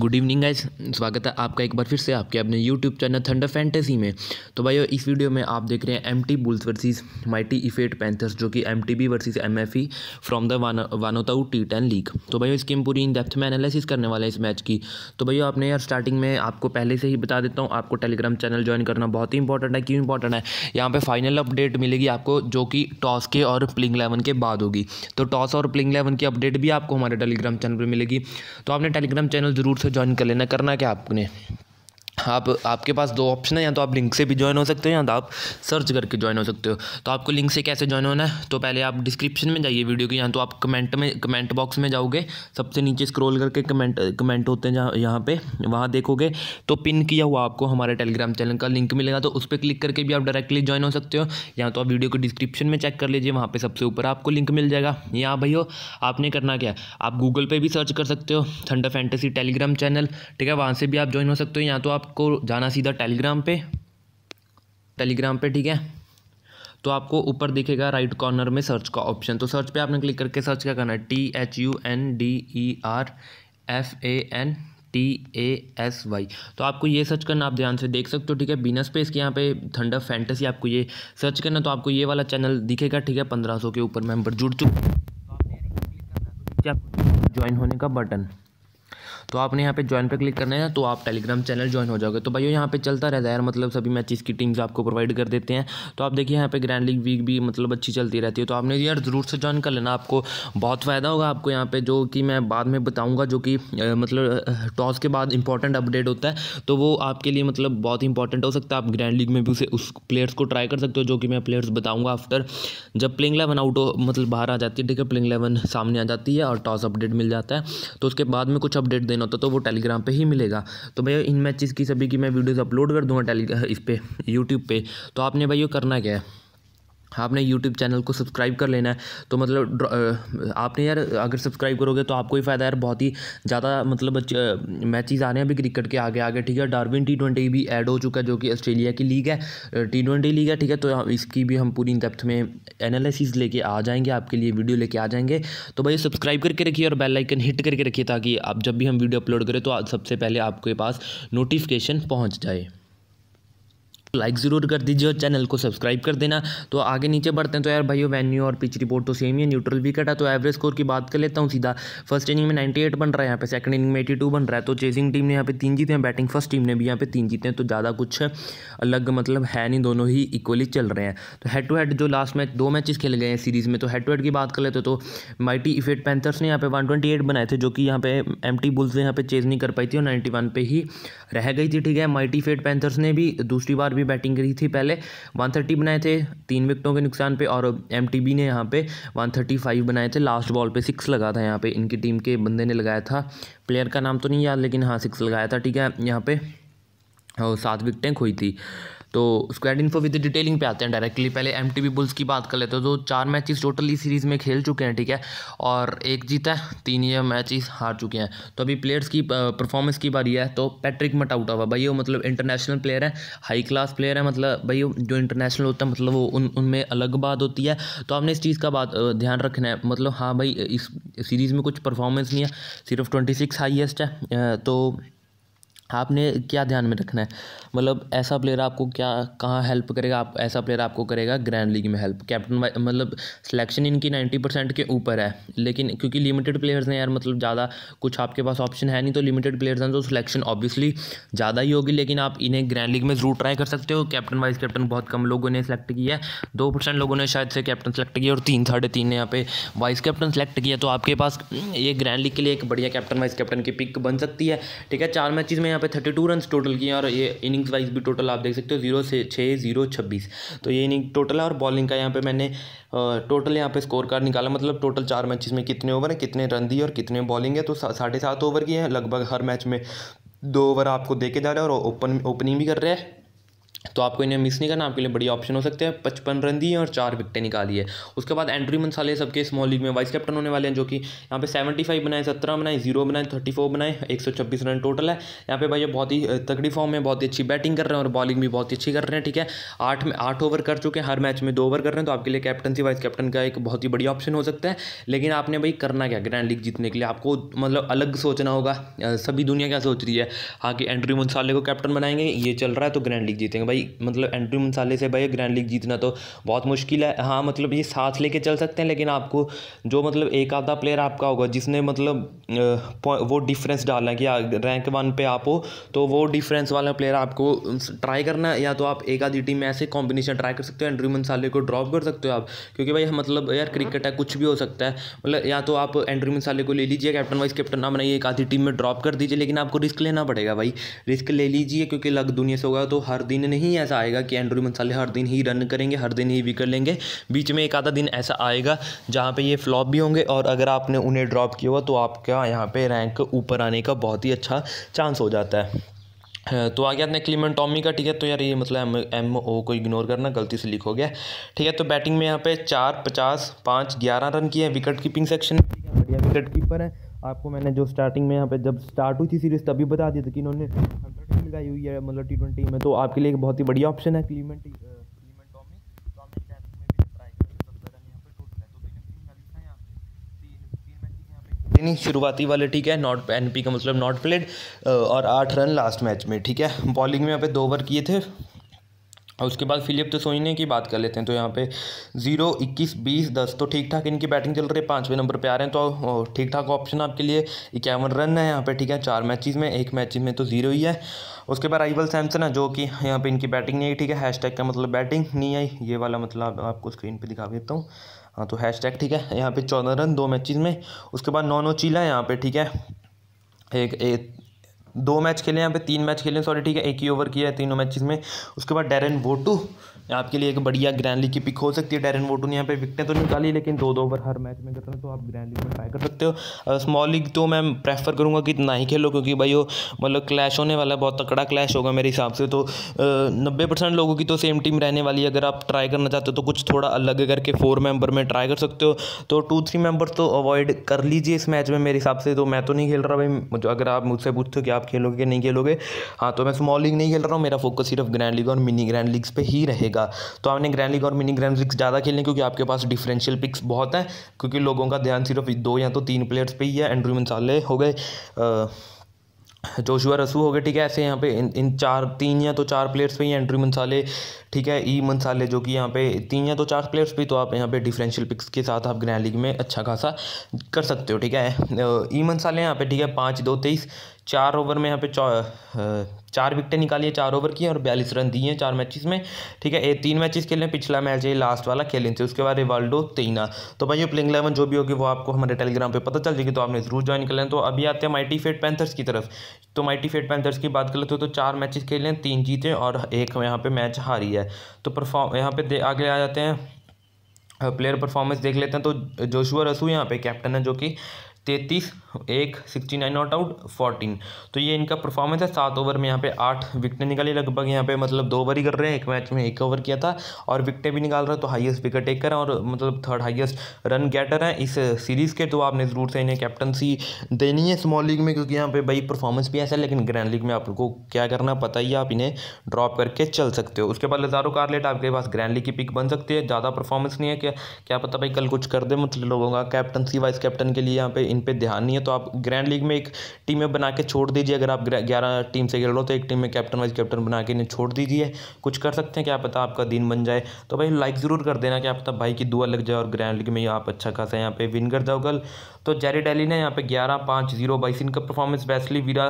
good evening guys स्वागत है आपका एक बार फिर से आपके अपने यूट्यूब चैनल थंडर फैंटेसी में तो भाई इस वीडियो में आप देख रहे हैं M T bulls my mighty इफेट पैंथर्स जो कि M T B versus M F E from the one one two T ten league तो भाई इसकी गेम पूरी इन डेप्थ में एनालिसिस करने वाला है इस मैच की तो भाई आपने यार स्टार्टिंग में आपको पहले से ही बता देता हूँ आपको टेलीग्राम चैनल ज्वाइन करना बहुत ही इंपॉर्टेंट है क्यों इंपॉर्टेंट है यहाँ पर फाइनल अपडेट मिलेगी आपको जो कि टॉस के और प्लिंग इलेवन के बाद होगी तो टॉस और प्लिंग इलेवन की अपडेट भी आपको हमारे टेलीग्राम चैनल पर मिलेगी तो आपने टेलीग्राम चैनल जरूर इसको ज्वाइन कर लेना करना क्या आपने आप आपके पास दो ऑप्शन है या तो आप लिंक से भी ज्वाइन हो सकते हो या तो आप सर्च करके ज्वाइन हो सकते हो तो आपको लिंक से कैसे ज्वाइन होना है तो पहले आप डिस्क्रिप्शन में जाइए वीडियो के यहाँ तो आप कमेंट में कमेंट बॉक्स में जाओगे सबसे नीचे स्क्रॉल करके कमेंट कमेंट होते हैं जहाँ यहाँ पे वहाँ देखोगे तो पिन किया हुआ आपको हमारे टेलीग्राम चैनल का लिंक मिलेगा तो उस पर क्लिक करके भी आप डायरेक्टली ज्वाइन हो सकते हो या तो आप वीडियो को डिस्क्रिप्शन में चेक कर लीजिए वहाँ पर सबसे ऊपर आपको लिंक मिल जाएगा यहाँ भैया आपने करना क्या आप गूगल पर भी सर्च कर सकते हो थंडर फैंटेसी टेलीग्राम चैनल ठीक है वहाँ से भी आप ज्वाइन हो सकते हो या तो आप आपको जाना सीधा टेलीग्राम पे टेलीग्राम पे ठीक है तो आपको ऊपर दिखेगा राइट कॉर्नर में सर्च का ऑप्शन तो सर्च पे आपने क्लिक करके सर्च क्या करना है T H U N D E R F A N T A S Y तो आपको ये सर्च करना आप ध्यान से देख सकते हो ठीक है बिना स्पेस के यहाँ पे थंडर फैंटेसी आपको ये सर्च करना तो आपको ये वाला चैनल दिखेगा ठीक है पंद्रह सौ के ऊपर मेम्बर जुड़ चुके तो ज्वाइन तो होने का बटन तो आपने यहाँ पे ज्वाइन पे क्लिक करना है तो आप टेलीग्राम चैनल ज्वाइन हो जाओगे तो भाई यहाँ पे चलता रहता है यार मतलब सभी मैचेस की टीम्स आपको प्रोवाइड कर देते हैं तो आप देखिए यहाँ पे ग्रैंड लीग वीक भी मतलब अच्छी चलती रहती है तो आपने यार ज़रूर से ज्वाइन कर लेना आपको बहुत फ़ायदा होगा आपको यहाँ पर जो कि मैं बाद में बताऊँगा जो कि मतलब टॉस के बाद इंपॉर्टेंट अपडेट होता है तो वो आपके लिए मतलब बहुत इंपॉर्टेंट हो सकता है आप ग्रैंड लीग में भी उसे उस प्लेयर्स को ट्राई कर सकते हो जो कि मैं प्लेयर्स बताऊँगा आफ्टर जब प्लेइंग इलेवन आउट हो मतलब बाहर आ जाती है ठीक है प्लेइंग इलेवन सामने आ जाती है और टॉस अपडेट मिल जाता है तो उसके बाद में कुछ अपडेट देना होता तो वो टेलीग्राम पे ही मिलेगा तो भैया इन मैचेस की सभी की मैं वीडियोस अपलोड कर दूंगा टेली इस पर यूट्यूब पर तो आपने भाई ये करना क्या है आपने यूट्यूब चैनल को सब्सक्राइब कर लेना है तो मतलब आपने यार अगर सब्सक्राइब करोगे तो आपको ही फ़ायदा यार बहुत ही ज़्यादा मतलब मैचेस आ रहे हैं अभी क्रिकेट के आगे आगे ठीक है डार्विन टी ट्वेंटी भी ऐड हो चुका है जो कि ऑस्ट्रेलिया की लीग है टी ट्वेंटी लीग है ठीक है तो इसकी भी हम पूरी डेप्थ में एनालिसिस लेके आ जाएंगे आपके लिए वीडियो लेके आ जाएंगे तो भाई सब्सक्राइब करके रखिए और बेल आइकन हिट करके रखिए ताकि आप जब भी हम वीडियो अपलोड करें तो सबसे पहले आपके पास नोटिफिकेशन पहुँच जाए लाइक ज़रूर कर दीजिए और चैनल को सब्सक्राइब कर देना तो आगे नीचे बढ़ते हैं तो यार भाइयों वेन्यू और पिच रिपोर्ट तो सेम ही है न्यूट्रल भी कटा तो एवरेज स्कोर की बात कर लेता हूँ सीधा फर्स्ट इनिंग में 98 बन रहा है यहाँ पे सेकंड इनिंग में एटी बन रहा है तो चेसिंग टीम ने यहाँ पे तीन जीते हैं बैटिंग फर्स्ट टीम ने भी यहाँ पे तीन जीते हैं तो ज़्यादा कुछ अलग मतलब है नहीं दोनों ही इक्वली चल रहे हैं तो हेड टू हेड जो लास्ट मैच दो मैचेस खेले गए हैं सीरीज़ में तो हेड टू हेड की बात कर लेते तो माइटी इफेट पैंथर्स ने यहाँ पे वन बनाए थे जो कि यहाँ पे एम बुल्स ने यहाँ पे चेज नहीं कर पाई थी और 91 पे ही रह गई थी ठीक है माइटी इफेट पैंथर्स ने भी दूसरी बार भी बैटिंग करी थी पहले 130 बनाए थे तीन विकटों के नुकसान पे और एम ने यहाँ पे 135 बनाए थे लास्ट बॉल पे सिक्स लगा था यहाँ पे इनकी टीम के बंदे ने लगाया था प्लेयर का नाम तो नहीं याद लेकिन हाँ सिक्स लगाया था ठीक है यहाँ पे और सात विकटें खोई थी तो स्क्वाड इन्फो विद डिटेलिंग पे आते हैं डायरेक्टली पहले एम टी बुल्स की बात कर लेते हैं तो चार मैचेस टोटल इस सीरीज़ में खेल चुके हैं ठीक है और एक जीता है तीन ये मैचेस हार चुके हैं तो अभी प्लेयर्स की परफॉर्मेंस की बारी है तो पैट्रिक मट आउट हुआ भाई वो मतलब इंटरनेशनल प्लेयर है हाई क्लास प्लेयर है मतलब भाई जो इंटरनेशनल होता है मतलब वो उन उनमें अलग बात होती है तो आपने इस चीज़ का बात ध्यान रखना है मतलब हाँ भाई इस सीरीज़ में कुछ परफॉर्मेंस नहीं है सिर्फ ट्वेंटी सिक्स है तो आपने क्या ध्यान में रखना है मतलब ऐसा प्लेयर आपको क्या कहाँ हेल्प करेगा आप ऐसा प्लेयर आपको करेगा ग्रैंड लीग में हेल्प कैप्टन मतलब सिलेक्शन इनकी नाइन्टी परसेंट के ऊपर है लेकिन क्योंकि लिमिटेड प्लेयर्स हैं यार मतलब ज़्यादा कुछ आपके पास ऑप्शन है नहीं तो लिमिटेड प्लेयर्स हैं तो सिलेक्शन ऑब्वियसली ज़्यादा ही होगी लेकिन आप इन्हें ग्रैंड लीग में ज़रूर ट्राई कर सकते हो कैप्टन वाइस कैप्टन बहुत कम लोगों ने सेलेक्ट किया है दो परसेंट लोगों ने शायद से कैप्टन सेलेक्ट किया और तीन साढ़े तीन ने यहाँ पे वाइस कैप्टन सेलेक्ट किया तो आपके पास ये ग्रैंड लीग के लिए एक बढ़िया कैप्टन वाइस कैप्टन की पिक बन सकती है ठीक है चार मैचेज में यहाँ पे थर्टी टू रन टोटल किए और ये इनिंग इनिंग्स वाइज भी टोटल आप देख सकते हो जीरो से छः जीरो छब्बीस तो ये इनिंग टोटल है और बॉलिंग का यहाँ पे मैंने टोटल यहाँ पे स्कोर कार्ड निकाला मतलब टोटल चार मैचेस में कितने ओवर हैं कितने रन दिए और कितने बॉलिंग है तो साढ़े सात ओवर की है लगभग हर मैच में दो ओवर आपको देके जा रहे हैं और ओपन ओपनिंग भी कर रहे हैं तो आपको इन्हें मिस नहीं करना आपके लिए बड़ी ऑप्शन हो सकते हैं पचपन रन दिए और चार विकटें निकाली है उसके बाद एंड्री मंसाले सबके स्मॉल लीग में वाइस कैप्टन होने वाले हैं जो कि यहाँ पे सेवेंटी फाइव बनाए सत्रह बनाए जीरो बनाए थर्टी फोर बनाए एक सौ छब्बीस रन टोटल है यहाँ पे भाई ये बहुत ही तगड़ी फॉर्म में बहुत ही अच्छी बैटिंग कर रहे हैं और बॉलिंग भी बहुत ही अच्छी कर रहे हैं ठीक है आठ में आठ ओवर कर चुके हैं हर मैच में दो ओवर कर रहे हैं तो आपके लिए कैप्टनसी वाइस कैप्टन का एक बहुत ही बड़ी ऑप्शन हो सकता है लेकिन आपने भाई करना क्या ग्रैंड लीग जीतने के लिए आपको मतलब अलग सोचना होगा सभी दुनिया क्या सोच रही है हाँ कि एंड्री मंसाले को कैप्टन बनाएंगे ये चल रहा है तो ग्रैंड लीग जीतेंगे भाई भाई मतलब एंट्री मुंसाले से भाई ग्रैंड लीग जीतना तो बहुत मुश्किल है हाँ मतलब ये साथ लेके चल सकते हैं लेकिन आपको जो मतलब एक आधा प्लेयर आपका होगा जिसने मतलब वो डिफरेंस डालना है कि रैंक वन पे आप हो तो वो डिफरेंस वाला प्लेयर आपको ट्राई करना है या तो आप एक आधी टीम में ऐसे कॉम्बिनेशन ट्राई कर सकते हो एंड्रू मंसाले को ड्रॉप कर सकते हो आप क्योंकि भाई मतलब यार क्रिकेट है कुछ भी हो सकता है मतलब या तो आप एंड्रू मंसाले को ले लीजिए कैप्टन वाइस कैप्टन ना बनाइए एक आधी टीम में ड्रॉप कर दीजिए लेकिन आपको रिस्क लेना पड़ेगा भाई रिस्क ले लीजिए क्योंकि लग दुनिया से होगा तो हर दिन नहीं ऐसा आएगा कि एंड्रू मंसाले हर दिन ही रन करेंगे हर दिन ही विकेट लेंगे बीच में एक आधा दिन ऐसा आएगा जहाँ पर ये फ्लॉप भी होंगे और अगर आपने उन्हें ड्रॉप किया हुआ तो आपका यहाँ पर रैंक ऊपर आने का बहुत ही अच्छा चांस हो जाता है हाँ, तो आ गया क्लीमन टॉमी का ठीक है तो यार ये मतलब एम एम ओ को इग्नोर करना गलती से लिख हो गया ठीक है तो बैटिंग में यहाँ पे चार पचास पाँच ग्यारह रन किए हैं विकेट कीपिंग सेक्शन बढ़िया विकेट कीपर है आपको मैंने जो स्टार्टिंग में यहाँ पे जब स्टार्ट हुई थी सीरीज़ तभी बता दिया था कि इन्होंने हंड्रेड टीम लगाई हुई है मतलब टी ट्वेंटी में तो आपके लिए एक बहुत ही बढ़िया ऑप्शन है क्लीमेंट uh, तो ट्राई तो यहाँ पे तो यहाँ पे शुरुआती वाले ठीक है नॉट एनपी का मतलब नॉट प्लेड uh, और आठ रन लास्ट मैच में ठीक है बॉलिंग में यहाँ पे दो ओवर किए थे और उसके बाद फिलिप तो सोइने की बात कर लेते हैं तो यहाँ पे जीरो इक्कीस बीस दस तो ठीक ठाक इनकी बैटिंग चल रही है पाँचवें नंबर पे आ रहे हैं तो ठीक ठाक ऑप्शन आपके लिए इक्यावन रन है यहाँ पे ठीक है चार मैचेस में एक मैच में तो जीरो ही है उसके बाद राइवल सैमसन है जो कि यहाँ पे इनकी बैटिंग नहीं आई ठीक है टैग का मतलब बैटिंग नहीं आई ये वाला मतलब आपको स्क्रीन पर दिखा देता हूँ हाँ तो टैग ठीक है यहाँ पर चौदह रन दो मैच में उसके बाद नॉनो चीला है यहाँ पर ठीक है एक दो मैच खेले यहाँ पे तीन मैच खेले सॉरी ठीक है एक ही ओवर किया है तीनों मैचेस में उसके बाद डेरन वोटू आपके लिए एक बढ़िया ग्रैंड लीग की पिक हो सकती है डेरन वोटू ने यहाँ पे विकटें तो निकाली लेकिन दो दो ओवर हर मैच में करते हैं तो आप ग्रैंड लीग में ट्राई कर सकते हो स्मॉल लीग तो मैं प्रेफर करूँगा कि ना ही खेलो क्योंकि भाई वो मतलब क्लैश होने वाला है बहुत तकड़ा क्लैश होगा मेरे हिसाब से तो नब्बे परसेंट लोगों की तो सेम टीम रहने वाली है अगर आप ट्राई करना चाहते हो तो कुछ थोड़ा अलग करके फोर मेंबर में ट्राई कर सकते हो तो टू थ्री मेंबर तो अवॉइड कर लीजिए इस मैच में मेरे हिसाब से तो मैं तो नहीं खेल रहा भाई अगर आप मुझसे पूछते हो कि आप खेलोगे नहीं खेलोगे हाँ तो मैं स्मॉल लीग नहीं खेल रहा हूँ मेरा फोकस सिर्फ ग्रैंड लीग और मिनी ग्रैंड लीग्स पे ही रहेगा तो आपने ग्रैंड लीग और मिनी ग्रैंड लीग्स ज़्यादा खेलने क्योंकि आपके पास डिफरेंशियल पिक्स बहुत हैं क्योंकि लोगों का ध्यान सिर्फ दो या तो तीन प्लेयर्स पर ही है एंड्रू मिसाले हो गए जोशुआ रसू हो गए ठीक है ऐसे यहाँ पे इन इन चार तीन या तो चार प्लेयर्स पे ही एंट्री मंसाले ठीक है ई e मंसाले जो कि यहाँ पे तीन या तो चार प्लेयर्स पे तो आप यहाँ पे डिफरेंशियल पिक्स के साथ आप ग्रैंड लीग में अच्छा खासा कर सकते हो ठीक है ई मंसाले e यहाँ पे ठीक है पाँच दो तेईस चार ओवर में यहाँ पे चार विकटें निकाली है चार ओवर की और बयालीस रन दिए हैं चार मैचेस में ठीक है तीन मैचेस खेले पिछला मैच है लास्ट वाला खेले थे उसके बाद रिवाल्डो तेना तो भाई ये प्लेंग इलेवन जो भी होगी वो आपको हमारे टेलीग्राम पर पता चल जाएगी तो आपने जरूर ज्वाइन कर लें तो अभी आते हैं माइटी फेट पैंथर्स की तरफ तो माइटी फेट पैंथर्स की बात कर लेते हो तो चार मैचेस खेले हैं तीन जीते और एक यहाँ पे मैच हारी है तो परफॉर्म यहाँ पे आगे आ जाते हैं प्लेयर परफॉर्मेंस देख लेते हैं तो जोशुआ रसू यहाँ पे कैप्टन है जो कि तैतीस एक sixty nine not out fourteen तो ये इनका परफॉर्मेंस है सात ओवर में यहाँ पे आठ विकटें निकाली लगभग यहाँ पे मतलब दो ओवर ही कर रहे हैं एक मैच में एक ओवर किया था और विकटें भी निकाल रहे हैं तो हाईएस्ट विकेट टेकर हैं और मतलब थर्ड हाईएस्ट रन गेटर हैं इस सीरीज़ के तो आपने ज़रूर से इन्हें कैप्टनसी देनी है स्मॉल लीग में क्योंकि यहाँ पे भाई परफॉर्मेंस भी ऐसा है लेकिन ग्रैंड लीग में आपको क्या करना पता ही आप इन्हें ड्रॉप करके चल सकते हो उसके बाद लजारो कार्लेट आपके पास ग्रैंड लीग की पिक बन सकती है ज़्यादा परफॉर्मेंस नहीं है क्या क्या पता भाई कल कुछ कर दे मतलब लोगों का कैप्टनसी वाइस कैप्टन के लिए यहाँ पे इन पर ध्यान नहीं है तो आप ग्रैंड लीग में एक टीमें बना के छोड़ दीजिए अगर आप ग्यारह टीम से खेल रहे हो तो एक टीम में कैप्टन वाइस कैप्टन बना के इन्हें छोड़ दीजिए कुछ कर सकते हैं क्या पता आपका दिन बन जाए तो भाई लाइक ज़रूर कर देना क्या पता भाई की दुआ लग जाए और ग्रैंड लीग में आप अच्छा खासा यहाँ पे विन कर जाओ कल तो जेरी डेली ने यहाँ पे ग्यारह पाँच जीरो बाईस इनका परफॉर्मेंस बेस्टली वीरा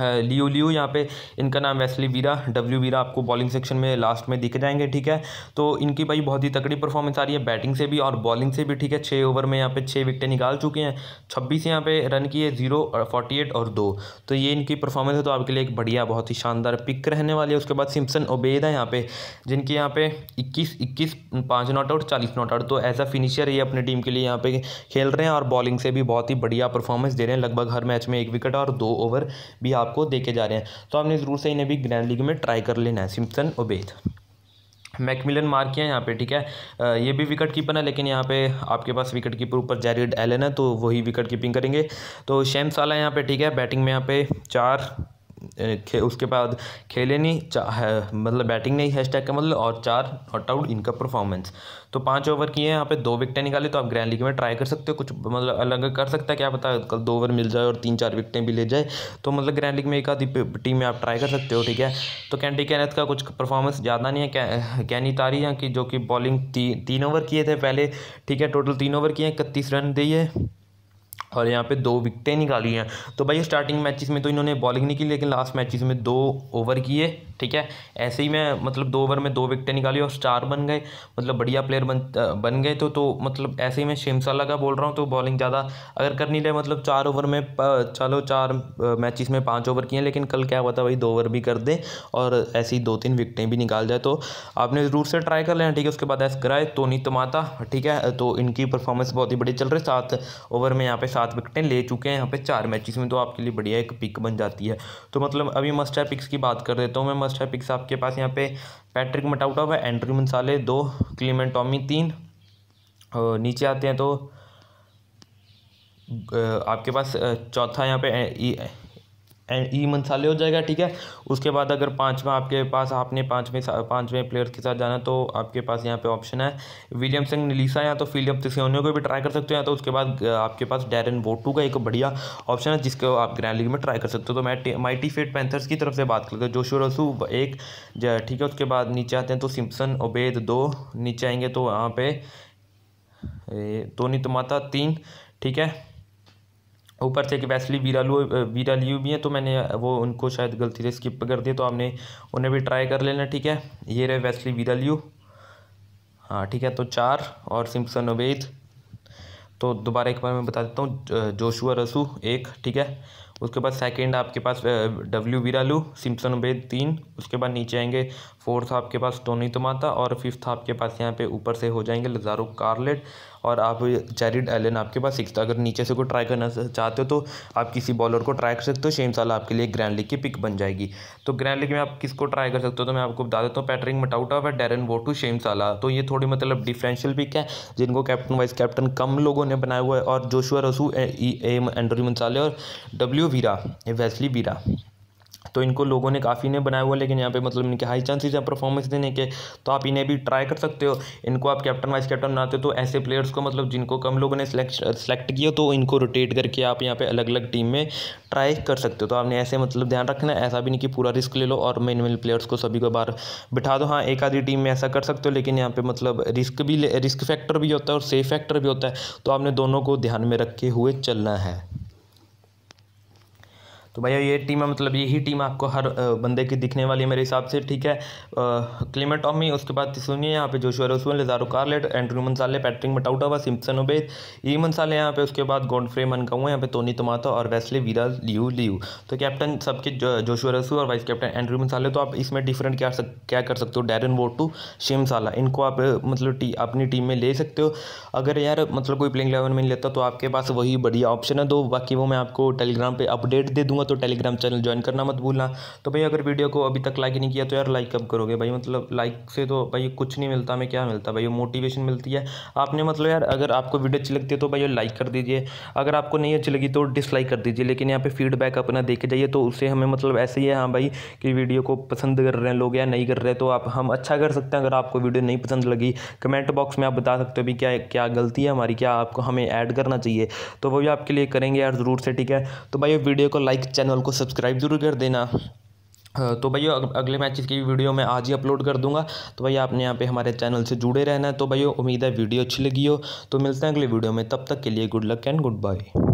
लियो लियो यहाँ पे इनका नाम वैसली वीरा डब्ल्यू वीरा आपको बॉलिंग सेक्शन में लास्ट में दिख जाएंगे ठीक है तो इनकी भाई बहुत ही तकड़ी परफॉर्मेंस आ रही है बैटिंग से भी और बॉलिंग से भी ठीक है छः ओवर में यहाँ पे छः विकटें निकाल चुके हैं छब्बीस यहाँ पे रन किए जीरो और फोर्टी एट और दो तो ये इनकी परफॉर्मेंस है तो आपके लिए एक बढ़िया बहुत ही शानदार पिक रहने वाली है उसके बाद सिम्सन ओबेद है यहाँ पे जिनके यहाँ पे इक्कीस इक्कीस पाँच नॉट आउट चालीस नॉट आउट तो एज अ फिनिशर ये अपनी टीम के लिए यहाँ पे खेल रहे हैं और बॉलिंग से भी बहुत ही बढ़िया परफॉर्मेंस दे रहे हैं लगभग हर मैच में एक विकेट और दो ओवर भी आप आपको देखे जा रहे हैं तो आपने ज़रूर से इन्हें भी ग्रैंड लीग में ट्राई कर लेना है सिम्पसन ओबेथ मैकमिलन मार किया यहाँ पे ठीक है ये भी विकेट कीपर है लेकिन यहाँ पे आपके पास विकेट कीपर ऊपर जैरिड एलन है तो वही विकेट कीपिंग करेंगे तो शैम साला यहाँ पे ठीक है बैटिंग में यहाँ पे चार खे, उसके बाद खेले नहीं मतलब बैटिंग नहीं हैशटैग का मतलब और चार नॉट आउट इनका परफॉर्मेंस तो पाँच ओवर किए हैं यहाँ पे दो विकटें निकाले तो आप ग्रैंड लीग में ट्राई कर सकते हो कुछ मतलब अलग कर सकता है क्या पता कल दो ओवर मिल जाए और तीन चार विकटें भी ले जाए तो मतलब ग्रैंड लीग में एक आधी टीम में आप ट्राई कर सकते हो ठीक है तो कैंडी कैनथ का कुछ परफॉर्मेंस ज़्यादा नहीं है कै, कैनी यहाँ की जो कि बॉलिंग ती, तीन ओवर किए थे पहले ठीक है टोटल तीन ओवर किए हैं इकतीस रन दिए और यहाँ पे दो विकटें निकाली हैं तो भाई स्टार्टिंग मैचेस में तो इन्होंने बॉलिंग नहीं की लेकिन लास्ट मैचेस में दो ओवर किए ठीक है ऐसे ही मैं मतलब दो ओवर में दो विकटें निकाली और स्टार बन गए मतलब बढ़िया प्लेयर बन बन गए तो तो मतलब ऐसे ही मैं शेमसाला का बोल रहा हूँ तो बॉलिंग ज़्यादा अगर कर नहीं ले मतलब चार ओवर में चलो चार मैचेस में पाँच ओवर किए लेकिन कल क्या होता भाई दो ओवर भी कर दें और ऐसी दो तीन विकटें भी निकाल जाए तो आपने ज़रूर से ट्राई कर लेना ठीक है उसके बाद ऐसा कराए टोनी तमाता ठीक है तो इनकी परफॉर्मेंस बहुत ही बढ़िया चल रही है सात ओवर में यहाँ पे सात विकटें ले चुके हैं यहाँ पे चार मैचेस में तो आपके लिए बढ़िया एक पिक बन जाती है तो मतलब अभी मस्ट है पिक्स की बात कर देता हूँ मैं मस्ट है पिक्स आपके पास यहाँ पे पैट्रिक मटाउट है एंड्री मंसाले दो क्लीमेंट टॉमी तीन और नीचे आते हैं तो आपके पास चौथा यहाँ पे एंड ई मंसाले हो जाएगा ठीक है उसके बाद अगर पाँचवा आपके पास आपने पाँचवें पाँचवें प्लेयर के साथ जाना तो आपके पास यहाँ पे ऑप्शन है विलियम सिंह निलीसा या तो फिलियम तिसोनियो को भी ट्राई कर सकते हो या तो उसके बाद आपके पास डैरन वोटू का एक बढ़िया ऑप्शन है जिसको आप ग्रैंड लीग में ट्राई कर सकते हो तो मैं माइटी फेट पैंथर्स की तरफ से बात करते हो जोशो रसू एक ठीक है उसके बाद नीचे आते हैं तो सिम्पसन ओबेद दो नीचे आएंगे तो वहाँ पे तोनी तमाता तीन ठीक है ऊपर से कि वैसली वीरालू वीरालियू भी हैं तो मैंने वो उनको शायद गलती से स्किप कर दिया तो आपने उन्हें भी ट्राई कर लेना ठीक है ये रहे वैसली वीरालियू हाँ ठीक है तो चार और सिम्पसन उबेद तो दोबारा एक बार मैं बता देता हूँ जोशुआ रसू एक ठीक है उसके बाद सेकंड आपके पास डब्ल्यू वीरालू सिम्पसन उबेद तीन उसके बाद नीचे आएंगे फोर्थ आपके पास टोनी तोमाता और फिफ्थ आपके पास यहाँ पे ऊपर से हो जाएंगे लजारो कार्लेट और आप चैरिड एलन आपके पास सिक्स अगर नीचे से कोई ट्राई करना चाहते हो तो आप किसी बॉलर को ट्राई कर सकते हो शेम साल आपके लिए ग्रैंड लीग की पिक बन जाएगी तो ग्रैंड लीग में आप किसको ट्राई कर सकते हो तो मैं आपको बता देता हूँ पैटरिंग मटाउटा व डेरन टू शेम साला तो ये थोड़ी मतलब डिफरेंशियल पिक है जिनको कैप्टन वाइस कैप्टन कम लोगों ने बनाया हुआ है और जोशुआ रसू एम एंड्री मंसाले और डब्ल्यू वीरा वैसली वीरा तो इनको लोगों ने काफ़ी ने बनाया हुआ लेकिन यहाँ पे मतलब इनके हाई चांसेस हैं परफॉर्मेंस देने के तो आप इन्हें भी ट्राई कर सकते हो इनको आप कैप्टन वाइस कैप्टन बनाते हो तो ऐसे प्लेयर्स को मतलब जिनको कम लोगों ने सेलेक्ट सेलेक्ट किया तो इनको रोटेट करके आप यहाँ पे अलग अलग टीम में ट्राई कर सकते हो तो आपने ऐसे मतलब ध्यान रखना ऐसा भी नहीं कि पूरा रिस्क ले लो और मेन मेन प्लेयर्स को सभी को बाहर बिठा दो हाँ एक आधी टीम में ऐसा कर सकते हो लेकिन यहाँ पर मतलब रिस्क भी रिस्क फैक्टर भी होता है और सेफ फैक्टर भी होता है तो आपने दोनों को ध्यान में रखे हुए चलना है तो भैया ये टीम है मतलब यही टीम आपको हर बंदे की दिखने वाली है मेरे हिसाब से ठीक है क्लेमेटॉमी उसके बाद तो सुनिए यहाँ पे Joshua Rasool Lazaro Carlet Andrew Mansale Patrick मटाउटावा सिम्पसन उबेद ई मनसाले यहाँ पे उसके बाद गोडफ्रे मनकाऊ यहाँ पे टोनी तमातो और वैसले वीरा लियू लियू तो कैप्टन सबके जोशुआ रसूल और वाइस कैप्टन एंड्रू मनसाले तो आप इसमें डिफरेंट क्या क्या कर सकते हो डैरन वोटू शेम साला इनको आप मतलब टी अपनी टीम में ले सकते हो अगर यार मतलब कोई प्लेइंग इलेवन में लेता तो आपके पास वही बढ़िया ऑप्शन है दो बाकी वो मैं आपको टेलीग्राम पर अपडेट दे दूँगा तो टेलीग्राम चैनल ज्वाइन करना मत भूलना तो भाई अगर वीडियो को अभी तक लाइक नहीं किया तो यार लाइक कब करोगे भाई मतलब लाइक से तो भाई कुछ नहीं मिलता हमें क्या मिलता भाई मोटिवेशन मिलती है आपने मतलब यार अगर आपको वीडियो अच्छी लगती है तो भाई लाइक कर दीजिए अगर आपको नहीं अच्छी लगी तो डिसलाइक कर दीजिए लेकिन यहाँ पर फीडबैक अपना दे के जाइए तो उससे हमें मतलब ऐसे ही है हाँ भाई कि वीडियो को पसंद कर रहे हैं लोग या नहीं कर रहे तो आप हम अच्छा कर सकते हैं अगर आपको वीडियो नहीं पसंद लगी कमेंट बॉक्स में आप बता सकते हो भी क्या क्या गलती है हमारी क्या आपको हमें ऐड करना चाहिए तो वो भी आपके लिए करेंगे यार ज़रूर से ठीक है तो भाई वीडियो को लाइक चैनल को सब्सक्राइब ज़रूर कर देना तो भैया अगले मैचेस की वीडियो मैं आज ही अपलोड कर दूंगा तो भैया आपने यहाँ पे हमारे चैनल से जुड़े रहना है तो भैया उम्मीद है वीडियो अच्छी लगी हो तो मिलते हैं अगले वीडियो में तब तक के लिए good luck and good bye